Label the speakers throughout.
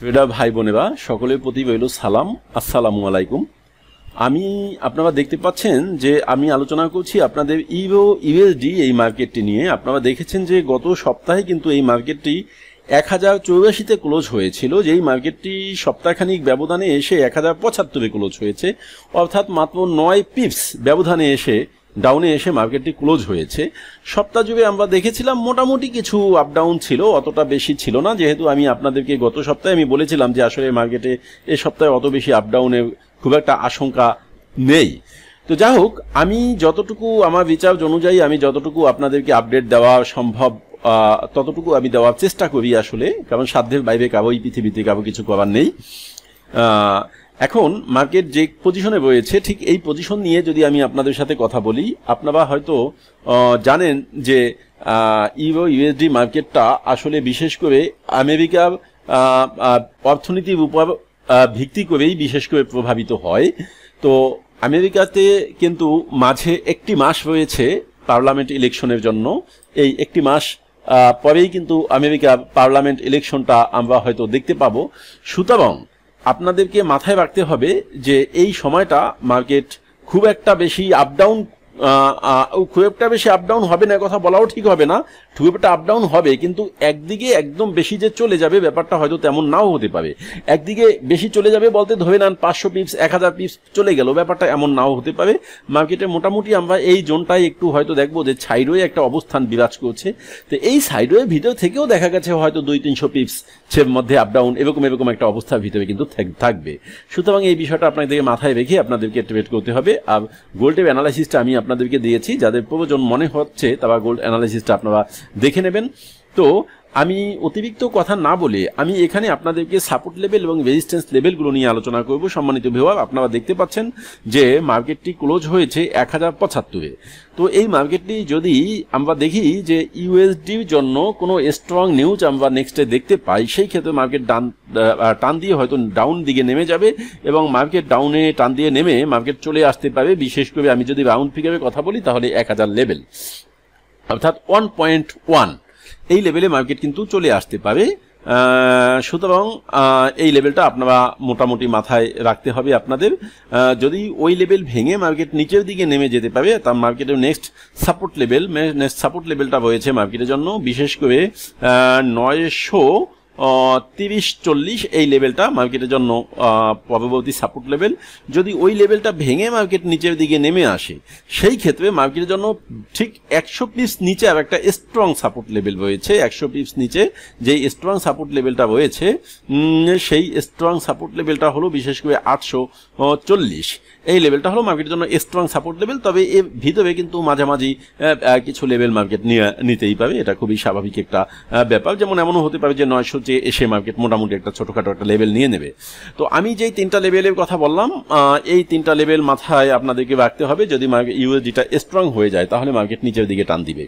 Speaker 1: ক্রীড়া ভাই বোনেরা সকলের প্রতি রইল সালাম আসসালামু আলাইকুম আমি আপনারা দেখতে পাচ্ছেন যে আমি আলোচনা করছি আপনাদের ইউরো ইউএসডি এই মার্কেটটি নিয়ে আপনারা দেখেছেন যে গত সপ্তাহে কিন্তু এই মার্কেটটি এক হাজার চৌরাশিতে ক্লোজ হয়েছিল যেই মার্কেটটি সপ্তাহখানিক ব্যবধানে এসে এক হাজার পঁচাত্তরে ক্লোজ হয়েছে অর্থাৎ মাত্র নয় পিপস ব্যবধানে এসে ডাউনে এসে মার্কেটটি ক্লোজ হয়েছে সপ্তাহ জুড়ে আমরা দেখেছিলাম মোটামুটি কিছু আপ ডাউন ছিল অতটা বেশি ছিল না যেহেতু আমি আপনাদেরকে গত সপ্তাহে আমি বলেছিলাম যে আসলে মার্কেটে এ সপ্তাহে অত বেশি আপ ডাউনে খুব একটা আশঙ্কা নেই তো যাই হোক আমি যতটুকু আমার বিচার অনুযায়ী আমি যতটুকু আপনাদেরকে আপডেট দেওয়া সম্ভব ততটুকু আমি দেওয়ার চেষ্টা করি আসলে কারণ সাধ্যের বাইরে কারো এই পৃথিবীতে কাবো কিছু করার নেই এখন মার্কেট যে পজিশনে রয়েছে ঠিক এই পজিশন নিয়ে যদি আমি আপনাদের সাথে কথা বলি আপনারা হয়তো জানেন যে ইউরো ইউএসডি মার্কেটটা আসলে বিশেষ করে আমেরিকার অর্থনীতির উপর ভিত্তি করেই বিশেষ করে প্রভাবিত হয় তো আমেরিকাতে কিন্তু মাঝে একটি মাস রয়েছে পার্লামেন্ট ইলেকশনের জন্য এই একটি মাস পরেই কিন্তু আমেরিকা পার্লামেন্ট ইলেকশনটা আমরা হয়তো দেখতে পাবো সুতরাং আপনাদেরকে মাথায় রাখতে হবে যে এই সময়টা মার্কেট খুব একটা বেশি আপ ডাউন খুয়েবটা বেশি আপডাউন হবে না কথা বলাও ঠিক হবে না খুয়েবটা আপডাউন হবে কিন্তু একদিকে একদম বেশি যে চলে যাবে ব্যাপারটা হয়তো তেমন নাও হতে পারে একদিকে বেশি চলে যাবে বলতে ধরে নেন পাঁচশো পিপস এক হাজার পিপস চলে গেল ব্যাপারটা এমন নাও হতে পারে মার্কেটে মোটামুটি আমরা এই জোনটাই একটু হয়তো দেখবো যে ছাইডোয়ে একটা অবস্থান বিরাজ করছে তো এই সাইডওয়ে ভিতর থেকেও দেখা গেছে হয়তো দুই তিনশো পিপস সের মধ্যে আপডাউন এরকম এরকম একটা অবস্থার ভিতরে কিন্তু থাকবে সুতরাং এই বিষয়টা আপনাদের মাথায় রেখে আপনাদেরকে ট্রেড করতে হবে আর গোল্ডের অ্যানালাইসিসটা আমি আপনাদেরকে দিয়েছি যাদের প্রয়োজন মনে হচ্ছে তারা গোল্ড অ্যানালিসিসটা আপনারা দেখে নেবেন তো আমি অতিরিক্ত কথা না বলে আমি এখানে আপনাদেরকে সাপোর্ট লেভেল এবং রেজিস্ট্যান্স লেভেলগুলো নিয়ে আলোচনা করব সম্মানিত বিভাগ আপনারা দেখতে পাচ্ছেন যে মার্কেটটি ক্লোজ হয়েছে এক হাজার পঁচাত্তরে তো এই মার্কেটটি যদি আমরা দেখি যে ইউএসডির জন্য কোনো স্ট্রং নিউজ আমরা নেক্সটে দেখতে পাই সেই ক্ষেত্রে মার্কেট ডান টান দিয়ে হয়তো ডাউন দিকে নেমে যাবে এবং মার্কেট ডাউনে টান দিয়ে নেমে মার্কেট চলে আসতে পারে বিশেষ করে আমি যদি রাউন্ড ফিগারে কথা বলি তাহলে এক হাজার লেভেল অর্থাৎ ওয়ান পয়েন্ট ওয়ান এই লেভেলে মার্কেট কিন্তু চলে আসতে পারে সুতরাং এই লেভেলটা আপনারা মোটামুটি মাথায় রাখতে হবে আপনাদের যদি ওই লেভেল ভেঙে মার্কেট নিচের দিকে নেমে যেতে পারে তার মার্কেটের next support level next support লেভেলটা রয়েছে মার্কেটের জন্য বিশেষ করে নয়শো তিরিশ চল্লিশ এই লেভেলটা মার্কেটের জন্য প্রবাবতী সাপোর্ট লেভেল যদি ওই লেভেলটা ভেঙে মার্কেট নিচের দিকে নেমে আসে সেই ক্ষেত্রে মার্কেটের জন্য ঠিক একশো পিস নিচে আর একটা স্ট্রং সাপোর্ট লেভেল রয়েছে একশো পিস নিচে যে স্ট্রং সাপোর্ট লেভেলটা রয়েছে সেই স্ট্রং সাপোর্ট লেভেলটা হলো বিশেষ করে আটশো চল্লিশ এই লেভেলটা হলো মার্কেটের জন্য স্ট্রং সাপোর্ট লেভেল তবে এর ভিতরে কিন্তু মাঝামাঝি কিছু লেভেল মার্কেট নিতেই পারে এটা খুবই স্বাভাবিক একটা ব্যাপার যেমন এমনও হতে পারে যে নয়শো যে এসে মার্কেট মোটামুটি একটা ছোটোখাটো একটা লেভেল নিয়ে নেবে তো আমি যেই তিনটা লেভেলের কথা বললাম এই তিনটা লেভেল মাথায় আপনাদেরকে রাখতে হবে যদি ইউএসডিটা স্ট্রং হয়ে যায় তাহলে মার্কেট নিচের দিকে টান দিবে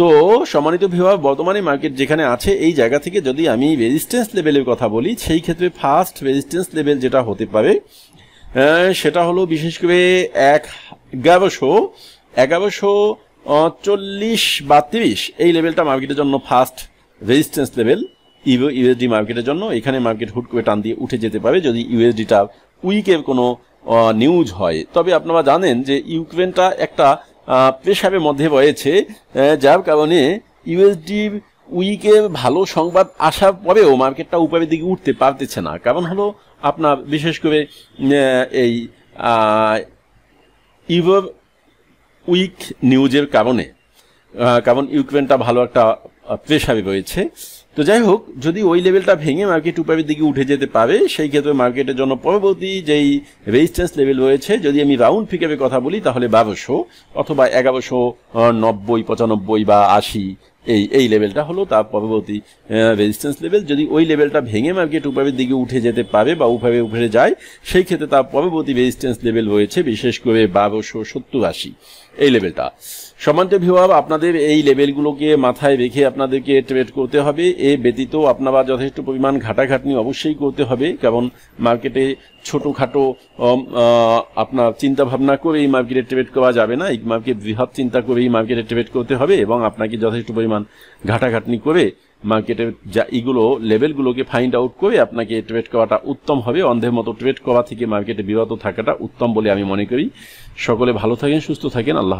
Speaker 1: তো সম্মানিত বিভাগ বর্তমানে মার্কেট যেখানে আছে এই জায়গা থেকে যদি আমি রেজিস্ট্যান্স লেভেলের কথা বলি সেই ক্ষেত্রে ফার্স্ট রেজিস্ট্যান্স লেভেল যেটা হতে পারে সেটা হলো বিশেষ করে এক এগারোশো এগারোশো চল্লিশ বা তিরিশ এই লেভেলটা মার্কেটের জন্য ফার্স্ট রেজিস্ট্যান্স লেভেল ইউএসডি মার্কেটের জন্য এখানে মার্কেট হুট করে টান দিয়ে উঠে যেতে পারে যদি ইউএসডিটা উইকের কোনো নিউজ হয় তবে আপনারা জানেন যে ইউক্রেনটা একটা প্রেশারের মধ্যে রয়েছে যার কারণে ইউএসডি উইকে ভালো সংবাদ আসার পরেও মার্কেটটা উপরের দিকে উঠতে পারতেছে না কারণ হলো আপনার বিশেষ করে এই ইউর উইক নিউজের কারণে কারণ ইউক্রেনটা ভালো একটা প্রেশারে রয়েছে তো যাই হোক যদি ওই লেভেলটা ভেঙে মার্কেট টু পাইভের দিকে উঠে যেতে পারে সেই ক্ষেত্রে মার্কেটের জন্য পরবর্তী যেই রেজিস্ট্যান্স লেভেল রয়েছে যদি আমি রাউন্ড ফিগারে কথা বলি তাহলে বারোশো অথবা এগারোশো নব্বই পঁচানব্বই বা আশি এই এই লেভেলটা হলো তার পরবর্তী রেজিস্ট্যান্স লেভেল যদি ওই লেভেলটা ভেঙে মার্কেট উপাবের দিকে উঠে যেতে পারে বা উপাবে উঠে যায় সেই ক্ষেত্রে তার পরবর্তী রেজিস্ট্যান্স লেভেল রয়েছে বিশেষ করে বারোশো সত্তর আশি এই লেভেলটা সমান্ত বিভাব আপনাদের এই লেভেলগুলোকে মাথায় রেখে আপনাদেরকে ট্রেড করতে হবে এ ব্যতীত আপনারা যথেষ্ট পরিমাণ ঘাটাঘাটনি অবশ্যই করতে হবে কারণ মার্কেটে ছোটোখাটো আপনার চিন্তাভাবনা করে এই মার্কেটে ট্রেড করা যাবে না এই মার্কেট বৃহৎ চিন্তা করে এই মার্কেটে ট্রেড করতে হবে এবং আপনাকে যথেষ্ট পরিমাণ ঘাটাঘাটনি করে মার্কেটের যা এগুলো লেভেলগুলোকে ফাইন্ড আউট করে আপনাকে ট্রেড করাটা উত্তম হবে অন্ধের মতো ট্রেড করা থেকে মার্কেটে বিরত থাকাটা উত্তম বলে আমি মনে করি সকলে ভালো থাকেন সুস্থ থাকেন আল্লাহ